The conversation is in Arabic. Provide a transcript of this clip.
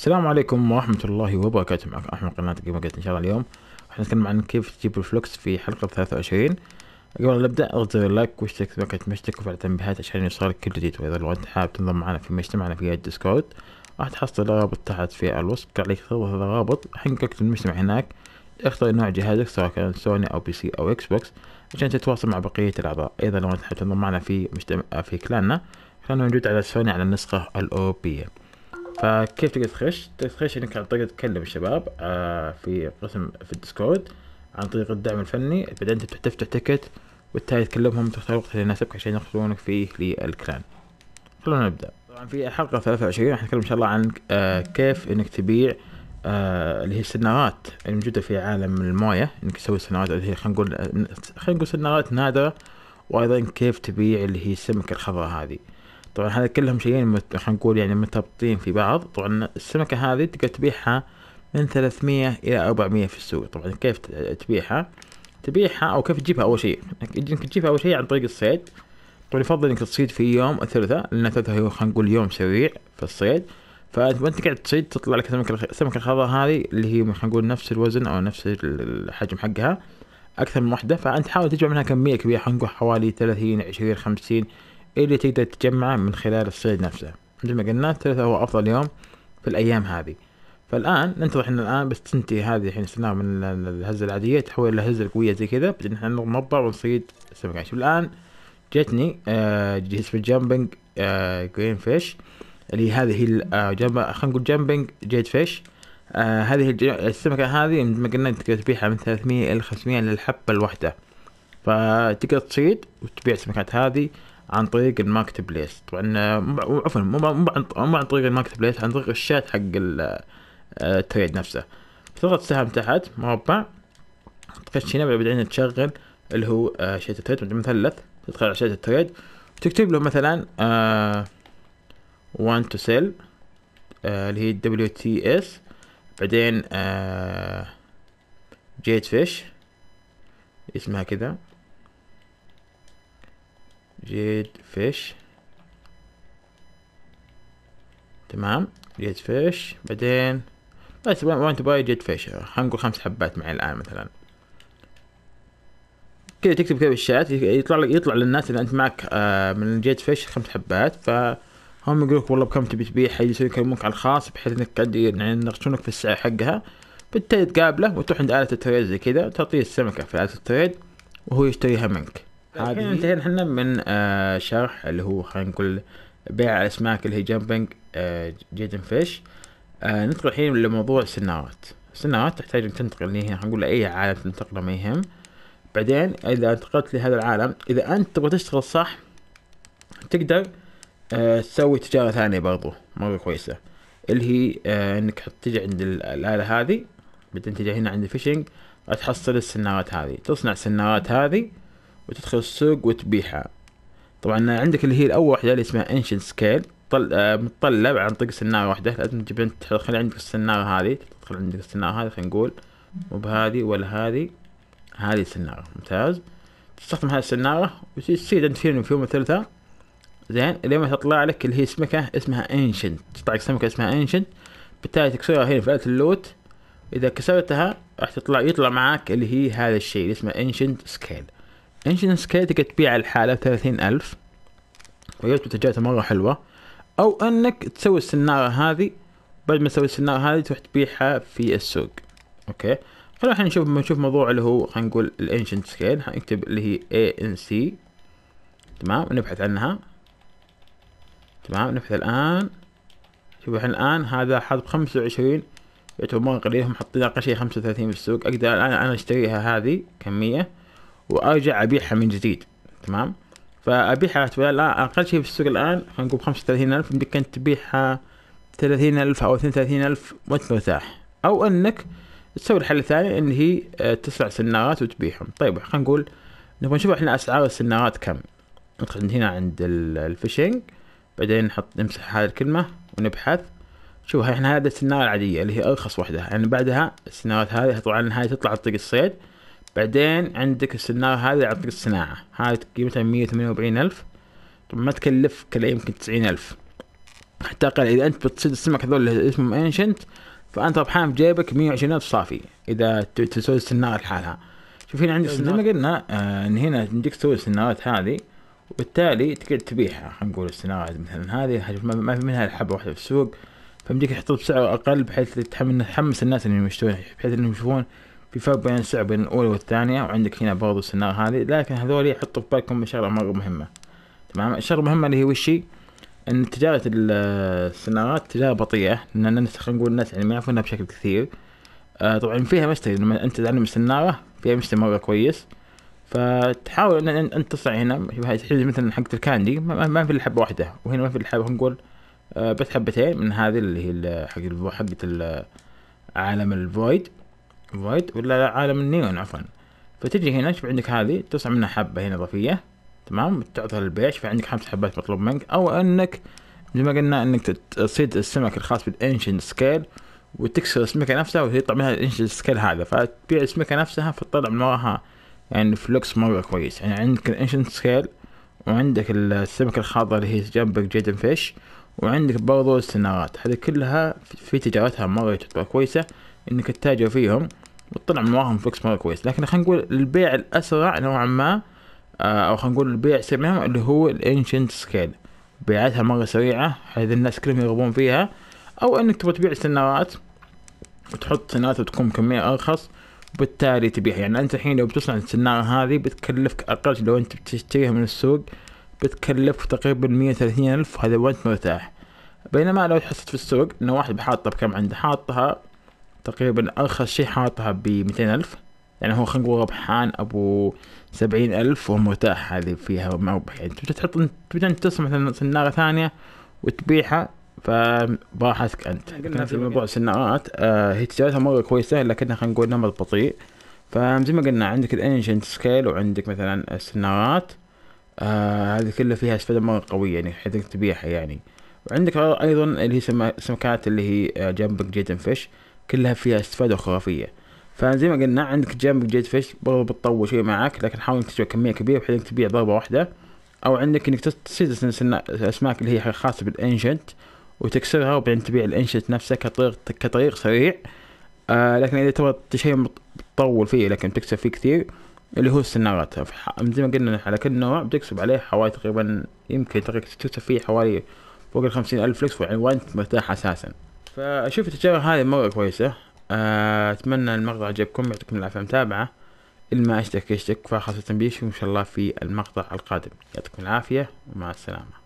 السلام عليكم ورحمة الله وبركاته معكم أحمد قناة جيمر جيت إن شاء الله اليوم راح نتكلم عن كيف تجيب الفلوكس في حلقة 23 قبل أن نبدأ زر اللايك واشترك في باقة مشترك وفعل التنبيهات عشان يوصلك كل جديد وإذا لو أنت حابب تنضم معنا في مجتمعنا في الديسكورد راح تحصل الرابط تحت في الوصف عليك تضغط هذا الرابط حينقلك المجتمع هناك اختر نوع جهازك سواء كان سوني أو بي سي أو إكس بوكس عشان تتواصل مع بقية الأعضاء إذا لو أنت حابب تنضم معنا في مجتمع في كلاننا كان موجود على سوني على النسخة الأوروبية فكيف تقدر تخش تخش انك عن طريق تكلم الشباب آه، في قسم في الديسكورد عن طريق الدعم الفني بعدين انت تفتح تكت وبالتالي تكلمهم تختار الوقت اللي يناسبك عشان يدخلونك فيه للكلان خلونا نبدا طبعا في حلقة 23 راح نتكلم ان شاء الله عن آه، كيف انك تبيع آه، اللي هي السنارات الموجودة في عالم الموية انك تسوي سنارات اللي هي خلينا نقول خلينا نقول سنارات نادرة وايضا كيف تبيع اللي هي السمكة الخضراء هذه طبعا هذا كلهم شيئين خلينا حنقول يعني مرتبطين في بعض طبعا السمكة هذه تقدر تبيعها من 300 إلى 400 في السوق طبعا كيف تبيعها تبيعها أو كيف تجيبها أول شيء يمكن تجيبها أول شيء عن طريق الصيد طبعا يفضل إنك تصيد في يوم الثلاثاء لأن الثلاثاء هو خلينا نقول يوم سريع في الصيد فأنت قاعد تصيد تطلع لك السمكة السمكة الخضراء هذه اللي هي خلينا نقول نفس الوزن أو نفس الحجم حقها أكثر من واحدة فأنت حاول تجمع منها كمية كبيرة خلينا نقول حوالي 30 20 50 اللي تقدر تجمعه من خلال الصيد نفسه مثل ما قلنا الثلاثاء هو أفضل يوم في الأيام هذه فالآن ننتظر إن الآن بس تنتهي هذه الحين صرنا من الهزة العادية تحول إلى هزة قوية زي كذا بس إحنا نرمبع ونصيد سمك عايش الآن جتني آه في الجامبنج آه، جرين فيش اللي هذه هي آه، جنب خلينا نقول جامبنج جيد فيش آه هذه السمكة هذه مثل ما قلنا تقدر تبيعها من ثلاثمية إلى خمسمية للحبة الواحدة فتقدر تصيد وتبيع السمكات هذه عن طريق الماركت بليس طبعا آه، عفوا مو مو عن طريق الماركت بليس عن طريق الشات حق آه، التريد نفسه تضغط سهم تحت مربع تخش هنا بعدين تشغل اللي هو آه، شات التريد مثلث تدخل على شات التريد وتكتب له مثلا وان تو سيل اللي هي دبليو تي اس بعدين جيت فيش اسمها كذا جيد فيش تمام جيد فيش بعدين بس وين تبغى جيد فيش نقول خمس حبات معي الآن مثلا كذا تكتب كذا بالشات يطلع لك يطلع للناس اللي انت معك آه، من جيد فيش خمس حبات فهم يقول لك والله بكم تبي تبيع يسوي يكلمونك على الخاص بحيث انك يعني يناقشونك في السعر حقها بالتالي تقابله وتروح عند آلة التريد زي كذا تعطيه السمكة في آلة التريد وهو يشتريها منك الحين انتهينا احنا من آه شرح اللي هو خلينا نقول بيع الاسماك اللي هي جامبنج آه جيدن فيش آه ندخل الحين لموضوع السنارات السنارات تحتاج ان تنتقل اللي هي نقول اي عالم تنتقله ما يهم بعدين اذا انتقلت لهذا العالم اذا انت تبغى تشتغل صح تقدر آه تسوي تجارة ثانية برضو مرة كويسة اللي هي آه انك تجي عند الآلة هذه بعدين تجي هنا عند الفيشنج تحصل السنارات هذه تصنع السنارات هذه وتدخل السوق وتبيعها طبعا عندك اللي هي الاول واحده اللي اسمها انشن سكيل طل... آه متطلب عن طريق سنارة واحدة لازم تجيب انت تدخل عندك السنارة هذه تدخل عندك السنارة هذه خلينا نقول مو بهذه ولا هذه هذه السنارة ممتاز تستخدم هذه السنارة وتصيد انت فيهم يوم الثلاثاء زين لما ما تطلع لك اللي هي سمكة اسمها انشنت تطلع لك سمكة اسمها انشنت بالتالي تكسرها هنا في آلة اللوت اذا كسرتها راح تطلع يطلع معاك اللي هي هذا الشيء اللي اسمه انشنت سكيل انجن تقدر تبيع الحالة بثلاثين ألف وجبت منتجات مرة حلوة أو أنك تسوي السنارة هذه بعد ما تسوي السنارة هذه تروح تبيعها في السوق أوكي خلينا الحين نشوف نشوف موضوع اللي هو خلينا نقول الانشنت سكيل حنكتب اللي هي اي ان سي تمام نبحث عنها تمام نبحث الآن شوف الحين الآن هذا حاط بخمسة وعشرين يعتبر مرة قليل هم حاطين أقل شيء خمسة وثلاثين في السوق أقدر الآن أنا أشتريها هذه كمية وارجع ابيعها من جديد تمام فابيعها اعتبرها اقل شيء في السوق الان خلينا نقول ب 35000 انك انت تبيعها 30000 او 32000 وانت مرتاح او انك تسوي الحل الثاني ان هي آه، تصنع سنارات وتبيعهم طيب خلينا نقول نبغى نشوف احنا اسعار السنارات كم ندخل هنا عند الفيشنج بعدين نحط نمسح هذه الكلمة ونبحث شوف احنا هذه السنارة العادية اللي هي ارخص وحدة يعني بعدها السنارات هذه طبعا هاي تطلع عن طريق الصيد بعدين عندك السناره هذه يعطيك الصناعة هاي قيمتها مية وثمانية وأربعين ألف ما تكلف كلا يمكن تسعين ألف حتى أقل إذا أنت بتصيد السمك هذول اللي اسمهم انشنت فأنت ربحان بجيبك مية وعشرين ألف صافي إذا تسوي السنارة لحالها شوف هنا عندك زي ما قلنا آه، إن هنا تمديك تسوي السنارات هذه وبالتالي تقدر تبيعها خلينا نقول السنارات مثلا هذه ما في منها حبة واحدة في السوق فمديك تحطها بسعر أقل بحيث تحمس الناس إنهم يشترونها بحيث إنهم يشوفون في فرق بين السعر بين الاولى والثانيه وعندك هنا برضو السنار هذه لكن هذول حطوا في بالكم شغله مره مهمه تمام الشغله المهمه اللي هي وشي ان تجاره السنارات تجاره بطيئه لان الناس خلينا نقول الناس يعني ما يعرفونها بشكل كثير آه طبعا فيها مشتري لما انت تعلم السناره فيها مشتري مره كويس فتحاول ان انت تصنع هنا تحجز مثلا حقت الكاندي ما في الا حبه واحده وهنا ما في الا حبه نقول آه، بس حبتين من هذه اللي هي حق حقت عالم الفويد void ولا عالم النيون عفوا فتجي هنا شوف عندك هذه تصنع منها حبة هنا إضافية تمام تعطيها للبيش فعندك خمس حبات مطلوب منك أو أنك زي ما قلنا أنك تصيد السمك الخاص بالانشن سكيل وتكسر السمكة نفسها وتطلع منها الانشن سكيل هذا فتبيع السمكة نفسها فتطلع من وراها يعني فلوكس مرة كويس يعني عندك الانشن سكيل وعندك السمكة الخاضره اللي هي جنبك جيدن فيش وعندك برضو السنارات هذه كلها في تجارتها مرة تعتبر كويسة انك تتاجر فيهم وتطلع من وراهم فلوس مره كويس لكن خلينا نقول البيع الاسرع نوعا ما آه، او خلينا نقول البيع السريع اللي هو الانشنت سكيل بيعتها مره سريعه حيث الناس كلهم يرغبون فيها او انك تبغى تبيع سنارات وتحط سنارات وتكون كميه ارخص وبالتالي تبيعها يعني انت الحين لو بتصنع السناره هذه بتكلفك اقل لو انت بتشتريها من السوق بتكلف تقريبا مية وثلاثين ألف هذا وانت مرتاح بينما لو حصلت في السوق إن واحد بحاطها بكم عنده حاطها تقريبا ارخص شي حاطها بميتين الف يعني هو خلينا نقول ربحان ابو سبعين الف ومرتاح هذه فيها مربح يعني تبي تحط تبي تصنع مثلا سنارة ثانية وتبيعها فبراحتك انت قلنا في موضوع السنارات آه هي تجارتها مرة كويسة لكنها خلينا نقول نمط بطيء فزي ما قلنا عندك الانجن سكيل وعندك مثلا السنارات آه هذه كلها فيها استفادة مرة قوية يعني حيث تبيعها يعني وعندك ايضا اللي هي سمكات اللي هي آه، جنبك جيتن فيش كلها فيها استفادة خرافية فزي ما قلنا عندك جنب جيت فيش برضه بتطول شوية معاك لكن حاول انك تسوي كمية كبيرة بحيث انك تبيع ضربة واحدة او عندك انك تصيد الاسماك اللي هي خاصة بالانشنت وتكسرها وبعدين تبيع الانشنت نفسه كطريق كطريق سريع آه لكن اذا تبغى شيء تطول فيه لكن تكسب فيه كثير اللي هو السنارات زي ما قلنا على كل نوع بتكسب عليه حوالي تقريبا يمكن تكسب فيه حوالي فوق الخمسين ألف لكس وانت مرتاح أساسا فاشوف التجارب هذه مرة كويسة آه، اتمنى المقطع عجبكم يعطيكم العافية متابعة الما اشتك يشتك فخاصة بيشوف ان شاء الله في المقطع القادم يعطيكم العافية ومع السلامة